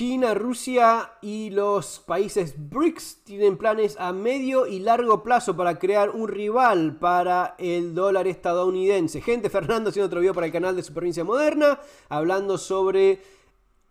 China, Rusia y los países BRICS tienen planes a medio y largo plazo para crear un rival para el dólar estadounidense. Gente, Fernando haciendo otro video para el canal de Supervivencia Moderna, hablando sobre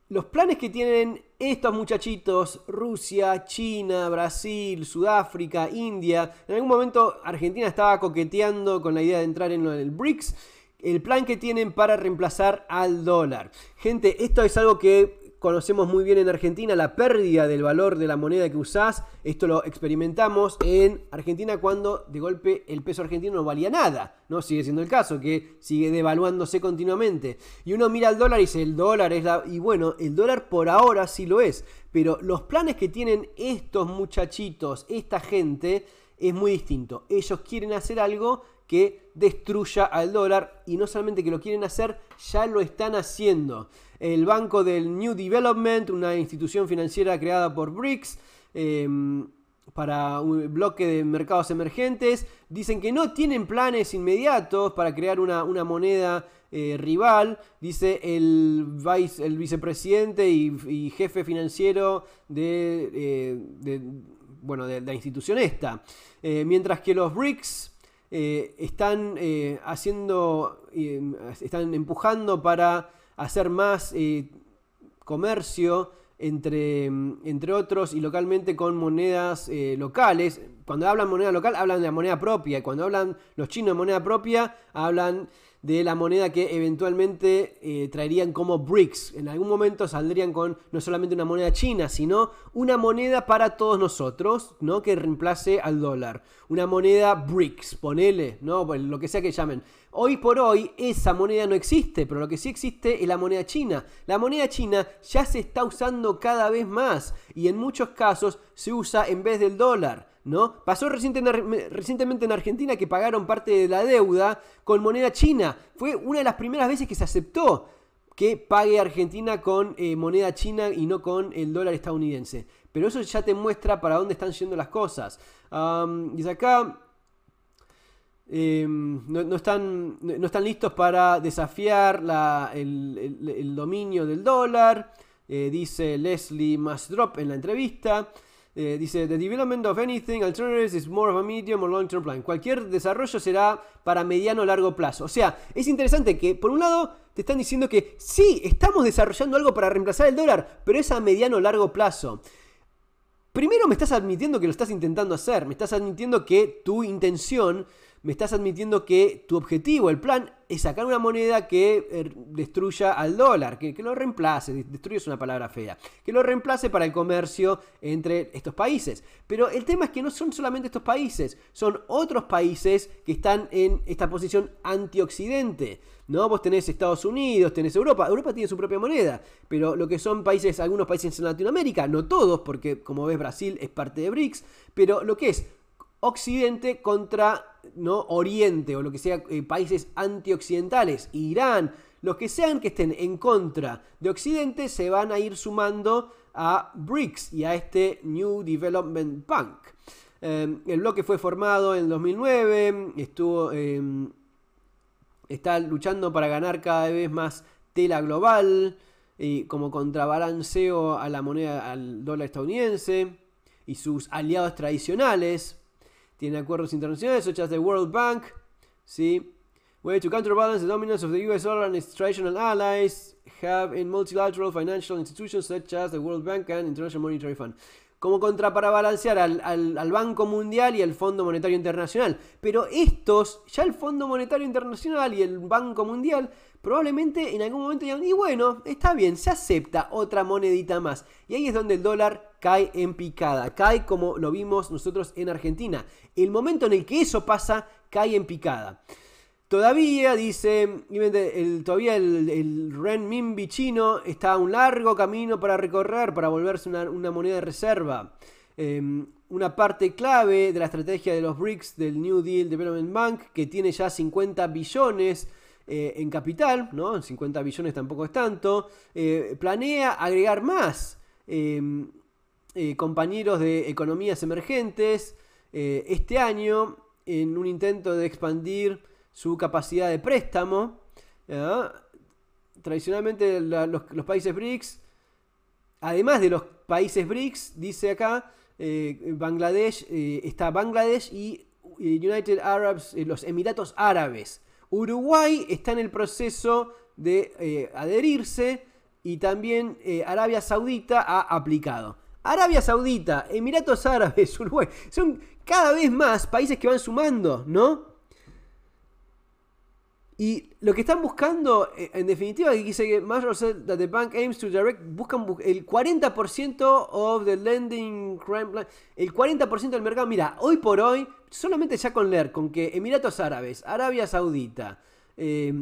los planes que tienen estos muchachitos, Rusia, China, Brasil, Sudáfrica, India. En algún momento Argentina estaba coqueteando con la idea de entrar en el BRICS. El plan que tienen para reemplazar al dólar. Gente, esto es algo que conocemos muy bien en Argentina la pérdida del valor de la moneda que usás. Esto lo experimentamos en Argentina cuando de golpe el peso argentino no valía nada. ¿no? Sigue siendo el caso, que sigue devaluándose continuamente. Y uno mira al dólar y dice, el dólar es la... Y bueno, el dólar por ahora sí lo es. Pero los planes que tienen estos muchachitos, esta gente, es muy distinto. Ellos quieren hacer algo que destruya al dólar y no solamente que lo quieren hacer, ya lo están haciendo. El banco del New Development, una institución financiera creada por BRICS, em, para un bloque de mercados emergentes. Dicen que no tienen planes inmediatos para crear una, moneda eh, rival. Dice el, el vicepresidente y, jefe financiero de, eh, bueno, la institución esta. Eh, mientras que los BRICS eh, están eh, haciendo, em, están empujando para hacer más eh, comercio entre, em, entre, otros y localmente con monedas eh, locales. Cuando hablan moneda local, hablan de la moneda propia. Y cuando hablan los chinos de moneda propia, hablan de la moneda que eventualmente eh, traerían como BRICS. En algún momento saldrían con no solamente una moneda china, sino una moneda para todos nosotros, ¿no? Que reemplace al dólar. Una moneda BRICS, ponele, ¿no? lo que sea que llamen. Hoy por hoy esa moneda no existe, pero lo que sí existe es la moneda china. La moneda china ya se está usando cada vez más y en muchos casos se usa en vez del dólar. Pasó recientemente en Argentina que pagaron parte de la deuda con moneda china. Fue una de las primeras veces que se aceptó que pague Argentina con eh, moneda china y no con el dólar estadounidense. Pero eso ya te muestra para dónde están yendo las cosas. y acá em, no, están, no, están, listos para desafiar el, dominio del dólar, eh, dice Leslie Masdrop en la entrevista. Eh, dice, The development of anything alternatives is more of a medium or long-term plan. Cualquier desarrollo será para mediano o largo plazo. O sea, es interesante que, por un lado, te están diciendo que sí, estamos desarrollando algo para reemplazar el dólar, pero es a mediano o largo plazo. Primero me estás admitiendo que lo estás intentando hacer, me estás admitiendo que tu intención, me estás admitiendo que tu objetivo, el plan, es sacar una moneda que eh, destruya al dólar, que, lo reemplace, destruye es una palabra fea, que lo reemplace para el comercio entre estos países. Pero el tema es que no son solamente estos países, son otros países que están en esta posición antioccidente. ¿no? Vos tenés Estados Unidos, tenés Europa, Europa tiene su propia moneda, pero lo que son países, algunos países en Latinoamérica, no todos, porque como ves Brasil es parte de BRICS, pero lo que es Occidente contra ¿no? Oriente o lo que sea eh, países antioccidentales, Irán, los que sean que estén en contra de Occidente se van a ir sumando a BRICS y a este New Development Bank. Em, el bloque fue formado en 2009, estuvo, em, está luchando para ganar cada vez más tela global y como contrabalanceo a la moneda, al dólar estadounidense y sus aliados tradicionales, tiene acuerdos internacionales, such as the World Bank, ¿sí? Way to counterbalance the dominance of the US dollar and its traditional allies have in multilateral financial institutions such as the World Bank and International Monetary Fund. Como contra para balancear al, al, al Banco Mundial y el Fondo Monetario Internacional. Pero estos, ya el Fondo Monetario Internacional y el Banco Mundial probablemente en algún momento digan, y bueno, está bien, se acepta otra monedita más. Y ahí es donde el dólar cae en picada, cae como lo vimos nosotros en Argentina. El momento en el que eso pasa, cae en picada. Todavía, dice, todavía el, el renminbi chino está a un largo camino para recorrer, para volverse una, moneda de reserva. Em, una parte clave de la estrategia de los BRICS del New Deal Development Bank, que tiene ya 50 billones eh, en capital, ¿no? 50 billones tampoco es tanto. Eh, planea agregar más em, eh, compañeros de economías emergentes este año en un intento de expandir su capacidad de préstamo. Tradicionalmente los, países BRICS, además de los países BRICS, dice acá, Bangladesh, está Bangladesh y United los Emiratos Árabes. Uruguay está en el proceso de eh, adherirse y también eh, Arabia Saudita ha aplicado. Arabia Saudita, Emiratos Árabes, Uruguay, son cada vez más países que van sumando, ¿no? Y lo que están buscando, eh, en definitiva, que dice que Major bank aims to direct, buscan el 40% of the lending el 40% del mercado. Mira, hoy por hoy, solamente ya con leer, con que Emiratos Árabes, Arabia Saudita, eh,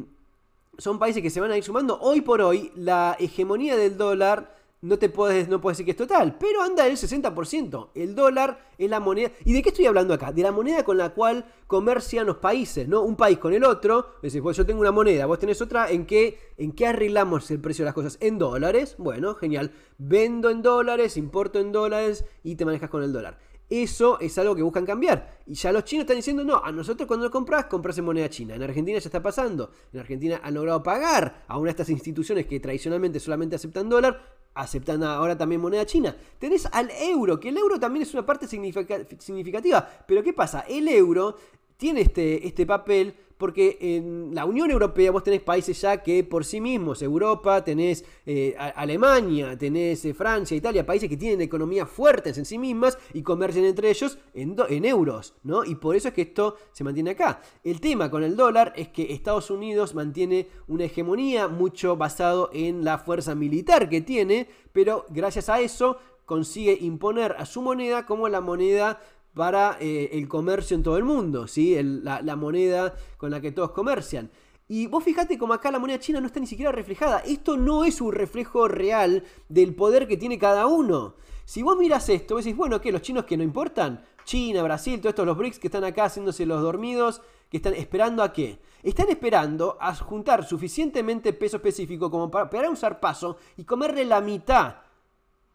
son países que se van a ir sumando, hoy por hoy la hegemonía del dólar no te puedes, no puedes decir que es total, pero anda el 60%. El dólar es la moneda. ¿Y de qué estoy hablando acá? De la moneda con la cual comercian los países, ¿no? Un país con el otro. Decís, pues yo tengo una moneda, vos tenés otra, ¿en qué, ¿en qué arreglamos el precio de las cosas? En dólares. Bueno, genial. Vendo en dólares, importo en dólares y te manejas con el dólar. Eso es algo que buscan cambiar. Y ya los chinos están diciendo, no, a nosotros cuando lo compras, compras en moneda china. En Argentina ya está pasando. En Argentina han logrado pagar a una de estas instituciones que tradicionalmente solamente aceptan dólar, aceptan ahora también moneda china. Tenés al euro, que el euro también es una parte significativa. Pero ¿qué pasa? El euro tiene este, este papel porque en la Unión Europea vos tenés países ya que por sí mismos, Europa, tenés eh, Alemania, tenés eh, Francia, Italia, países que tienen economías fuertes en sí mismas y comercian entre ellos en, en euros, ¿no? Y por eso es que esto se mantiene acá. El tema con el dólar es que Estados Unidos mantiene una hegemonía mucho basado en la fuerza militar que tiene, pero gracias a eso consigue imponer a su moneda como la moneda para eh, el comercio en todo el mundo, ¿sí? la, moneda con la que todos comercian. Y vos fijate como acá la moneda china no está ni siquiera reflejada. Esto no es un reflejo real del poder que tiene cada uno. Si vos miras esto, vos decís, bueno, ¿qué? ¿Los chinos que no importan? China, Brasil, todos estos, los BRICS que están acá haciéndose los dormidos, que están esperando a qué? Están esperando a juntar suficientemente peso específico como para, pegar un zarpazo y comerle la mitad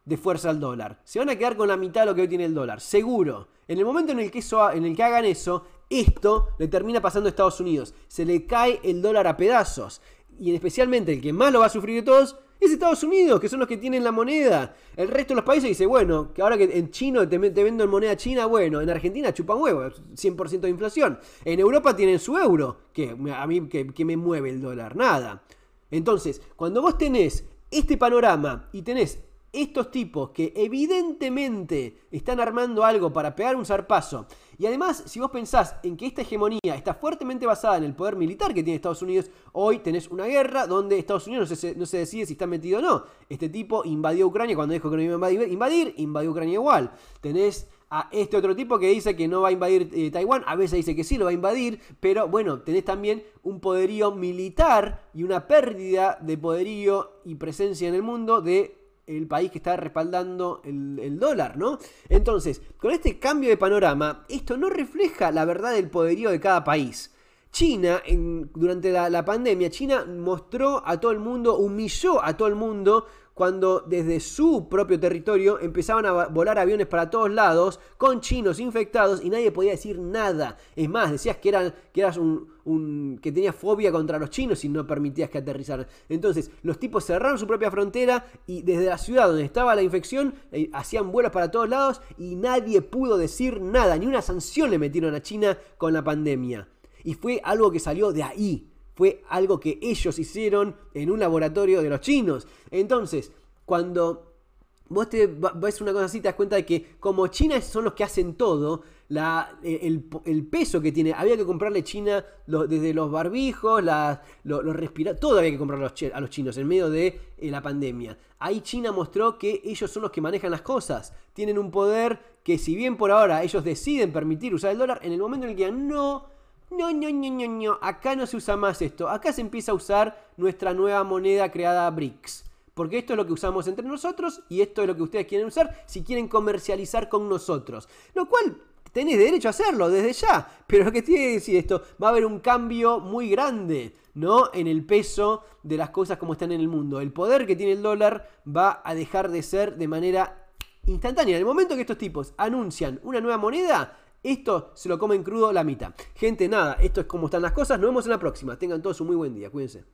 de fuerza al dólar. Se van a quedar con la mitad de lo que hoy tiene el dólar, seguro. En el momento en el que, en el que hagan eso, esto le termina pasando a Estados Unidos. Se le cae el dólar a pedazos. Y especialmente el que más lo va a sufrir de todos es Estados Unidos, que son los que tienen la moneda. El resto de los países dice, bueno, que ahora que en chino te, venden vendo en moneda china, bueno, en Argentina chupan huevo 100% de inflación. En Europa tienen su euro, que a mí que me mueve el dólar, nada. Entonces, cuando vos tenés este panorama y tenés estos tipos que evidentemente están armando algo para pegar un zarpazo. Y además, si vos pensás en que esta hegemonía está fuertemente basada en el poder militar que tiene Estados Unidos, hoy tenés una guerra donde Estados Unidos no se, decide si está metido o no. Este tipo invadió Ucrania cuando dijo que no iba a invadir, invadió Ucrania igual. Tenés a este otro tipo que dice que no va a invadir eh, Taiwán, a veces dice que sí, lo va a invadir, pero bueno, tenés también un poderío militar y una pérdida de poderío y presencia en el mundo de el país que está respaldando el, el, dólar, ¿no? Entonces, con este cambio de panorama, esto no refleja la verdad del poderío de cada país. China, en, durante la, la, pandemia, China mostró a todo el mundo, humilló a todo el mundo cuando desde su propio territorio empezaban a volar aviones para todos lados con chinos infectados y nadie podía decir nada. Es más, decías que, eran, que que tenías fobia contra los chinos y no permitías que aterrizaran. Entonces, los tipos cerraron su propia frontera y desde la ciudad donde estaba la infección eh, hacían vuelos para todos lados y nadie pudo decir nada, ni una sanción le metieron a China con la pandemia. Y fue algo que salió de ahí, fue algo que ellos hicieron en un laboratorio de los chinos. Entonces, cuando vos te ves una cosa así, te das cuenta de que como China son los que hacen todo, la, eh, el, peso que tiene, había que comprarle China desde los barbijos, los respiradores, todo había que comprar a los, chinos en medio de eh, la pandemia. Ahí China mostró que ellos son los que manejan las cosas, tienen un poder que si bien por ahora ellos deciden permitir usar el dólar, en el momento en el que no no, no, no, no, no, acá no se usa más esto. Acá se empieza a usar nuestra nueva moneda creada BRICS. Porque esto es lo que usamos entre nosotros y esto es lo que ustedes quieren usar si quieren comercializar con nosotros. Lo cual tenés derecho a hacerlo desde ya. Pero lo que tiene que decir esto, va a haber un cambio muy grande, ¿no? En el peso de las cosas como están en el mundo. El poder que tiene el dólar va a dejar de ser de manera instantánea. En el momento que estos tipos anuncian una nueva moneda, esto se lo comen crudo la mitad. Gente, nada, esto es como están las cosas. Nos vemos en la próxima. Tengan todos un muy buen día. Cuídense.